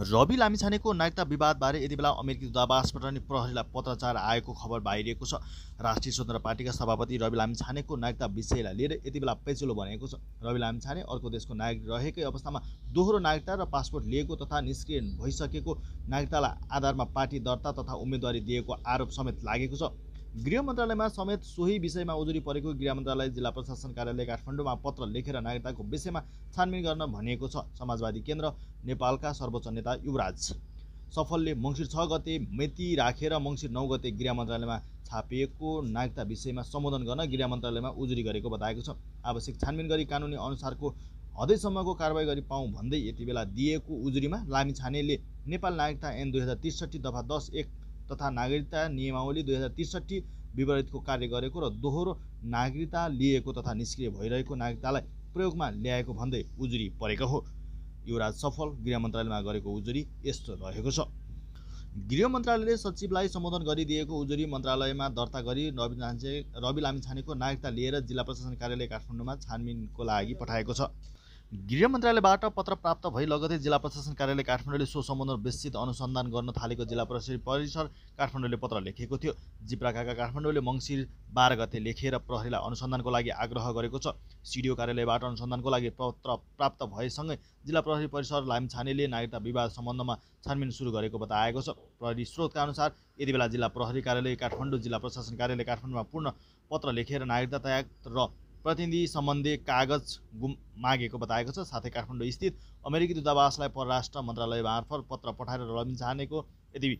रवि लामिछानेको नागरिकता विवादबारे यति बेला अमेरिकी दूतावासबाट नै प्रहरीलाई पत्राचार आएको खबर बाहिरिएको छ राष्ट्रिय स्वतन्त्र पार्टीका सभापति रवि लामिछानेको नागरिकता विषयलाई लिएर यति बेला पेचिलो बनेको छ रवि लामिछाने अर्को देशको नागरिक रहेकै अवस्थामा दोहोरो नागरिकता र पासपोर्ट लिएको तथा निष्क्रिय भइसकेको नागरिकतालाई आधारमा पार्टी दर्ता तथा उम्मेदवारी दिएको आरोप समेत लागेको छ गृह मन्त्रालयमा समेत सोही विषयमा उजुरी परेको गृह मन्त्रालय जिल्ला प्रशासन कार्यालय काठमाडौँमा पत्र लेखेर नागरिकताको विषयमा छानबिन गर्न भनिएको छ समाजवादी केन्द्र नेपालका सर्वोच्च नेता युवराज सफलले मङ्सिर छ गते मेती राखेर मङ्सिर नौ गते गृह मन्त्रालयमा छापिएको नागरिकता विषयमा सम्बोधन गर्न गृह मन्त्रालयमा उजुरी गरेको बताएको छ आवश्यक छानबिन गरी कानुनी अनुसारको हदैसम्मको कारवाही गरी पाउँ भन्दै यति बेला दिएको उजुरीमा लामी छानेले नेपाल नागरिकता एन दुई हजार त्रिसठी दफा दस एक तथा नागरिकता नियमावली दुई हजार त्रिसठी विपरीतको कार्य गरेको र दोहोरो नागरिकता लिएको तथा निष्क्रिय भइरहेको नागरिकतालाई प्रयोगमा ल्याएको भन्दै उजुरी परेको हो युवराज सफल गृह मन्त्रालयमा गरेको उजुरी यस्तो रहेको छ गृह मन्त्रालयले सचिवलाई सम्बोधन गरिदिएको उजुरी मन्त्रालयमा दर्ता गरी रवि रवि लामिछानेको नागरिकता लिएर जिल्ला प्रशासन कार्यालय काठमाडौँमा छानबिनको लागि पठाएको छ गृह मन्त्रालयबाट पत्र प्राप्त भई लगतै जिल्ला प्रशासन कार्यालय काठमाडौँले सो सम्बन्धमा विस्तृत अनुसन्धान गर्न थालेको जिल्ला प्रहरी परिसर काठमाडौँले पत्र लेखेको थियो जिप्राकाका काठमाडौँले मङ्सिर बाह्र गते लेखेर प्रहरीलाई अनुसन्धानको लागि आग्रह गरेको छ सिडिओ कार्यालयबाट अनुसन्धानको लागि पत्र प्राप्त भएसँगै जिल्ला प्रहरी परिसर लामछानेले नागरिकता विवाद सम्बन्धमा छानबिन सुरु गरेको बताएको छ प्रहरी स्रोतका अनुसार यति बेला जिल्ला प्रहरी कार्यालय काठमाडौँ जिल्ला प्रशासन कार्यालय काठमाडौँमा पूर्ण पत्र लेखेर नागरिकता त्याग र प्रतिनिधि सम्बन्धी कागज गुम मागेको बताएको छ साथै काठमाडौँ स्थित अमेरिकी दूतावासलाई परराष्ट्र मन्त्रालय मार्फत पत्र पठाएर रवि छानेको यदि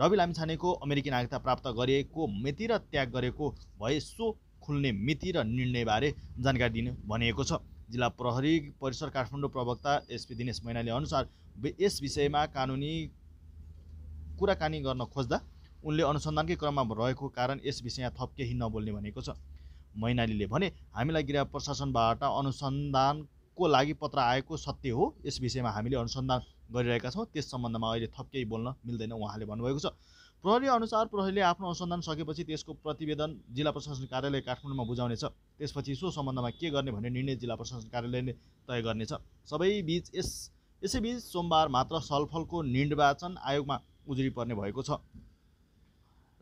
रवि लामिछानेको अमेरिकी नागरिकता प्राप्त गरिएको मिति र त्याग गरेको भए सो खुल्ने मिति र निर्णयबारे जानकारी दिने भनिएको छ जिल्ला प्रहरी परिसर काठमाडौँ प्रवक्ता एसपी दिनेश मैनाले अनुसार यस विषयमा कानुनी कुराकानी गर्न खोज्दा उनले अनुसन्धानकै क्रममा रहेको कारण यस विषयमा थप केही नबोल्ने भनेको छ मैनालीले भने हामीलाई गृह प्रशासनबाट अनुसन्धानको लागि पत्र आएको सत्य हो यस विषयमा हामीले अनुसन्धान गरिरहेका छौँ त्यस सम्बन्धमा अहिले थप केही बोल्न मिल्दैन उहाँले भन्नुभएको छ प्रहरी अनुसार प्रहरीले आफ्नो अनुसन्धान सकेपछि त्यसको प्रतिवेदन जिल्ला प्रशासन कार्यालय काठमाडौँमा बुझाउनेछ त्यसपछि सो सम्बन्धमा के गर्ने भन्ने निर्णय जिल्ला प्रशासन कार्यालयले तय गर्नेछ बिच यस यसैबीच सोमबार मात्र सलफलको निर्वाचन आयोगमा उजुरी पर्ने भएको छ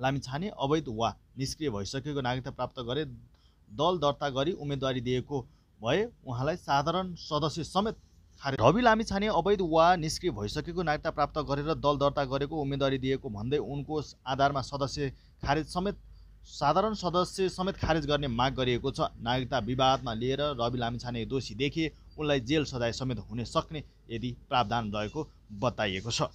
लामिछाने अवैध वा निष्क्रिय भइसकेको नागरिकता प्राप्त गरे दल दर्ता गरी उम्मेदवारी दिएको भए उहाँलाई साधारण सदस्य समेत खारेज रवि लामिछाने अवैध वा निष्क्रिय भइसकेको नागरिकता प्राप्त गरेर दल दर्ता गरेको उम्मेदवारी दिएको भन्दै उनको आधारमा सदस्य खारेज समेत साधारण सदस्य समेत खारेज गर्ने माग गरिएको छ नागरिकता विवादमा लिएर रवि लामिछाने दोषी देखिए उनलाई जेल सजाय समेत हुन सक्ने यदि प्रावधान रहेको बताइएको छ